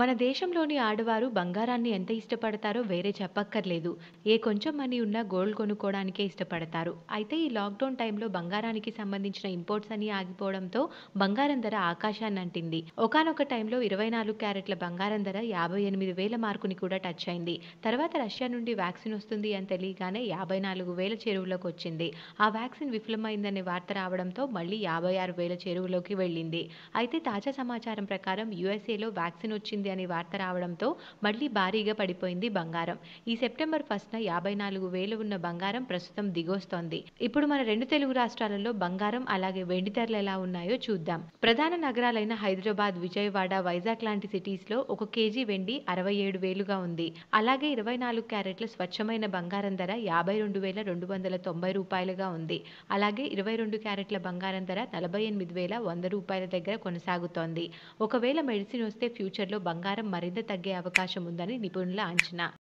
మన దేశంలోని ఆడవారు బంగారాన్ని ఎంత ఇష్టపడతారో వేరే చెప్పక్కర్లేదు ఏ కొంచెం మనీ ఉన్నా గోల్డ్ కొనుక్కోవడానికే ఇష్టపడతారు అయితే ఈ లాక్డౌన్ టైంలో బంగారానికి సంబంధించిన ఇంపోర్ట్స్ అన్ని ఆగిపోవడంతో బంగారం ధర ఆకాశాన్ని అంటింది ఒకనొక టైంలో ఇరవై నాలుగు క్యారెట్ల బంగారం ధర యాభై ఎనిమిది వేల మార్కుని కూడా టచ్ అయింది తర్వాత రష్యా నుండి వ్యాక్సిన్ వస్తుంది అని తెలియగానే యాభై నాలుగు వేల చేరువులోకి వచ్చింది ఆ వ్యాక్సిన్ విఫలమైందనే వార్త రావడంతో మళ్లీ యాభై ఆరు వేల చేరువులోకి వెళ్ళింది అయితే తాజా సమాచారం ప్రకారం యుఎస్ఏలో వ్యాక్సిన్ వచ్చింది వచ్చింది అనే వార్త రావడంతో మళ్లీ భారీగా పడిపోయింది బంగారం ఈ సెప్టెంబర్ న యాభై నాలుగు వేలు ఉన్న బంగారం ప్రస్తుతం దిగొస్తోంది ఇప్పుడు మన రెండు తెలుగు రాష్ట్రాలలో బంగారం అలాగే వెండి ధరలు ఎలా ఉన్నాయో చూద్దాం ప్రధాన నగరాలైన హైదరాబాద్ విజయవాడ వైజాగ్ లాంటి సిటీస్ లో ఒక కేజీ వెండి అరవై ఏడు వేలుగా ఉంది అలాగే ఇరవై నాలుగు క్యారెట్ల స్వచ్ఛమైన బంగారం ధర యాభై రెండు వేల రెండు వందల తొంభై రూపాయలుగా ఉంది అలాగే ఇరవై రెండు క్యారెట్ల బంగారం ధర నలభై ఎనిమిది వేల వంద రూపాయల దగ్గర కొనసాగుతోంది ఒకవేళ మెడిసిన్ వస్తే ఫ్యూచర్లో బంగారం మరింత తగ్గే అవకాశం ఉందని నిపుణుల అంచనా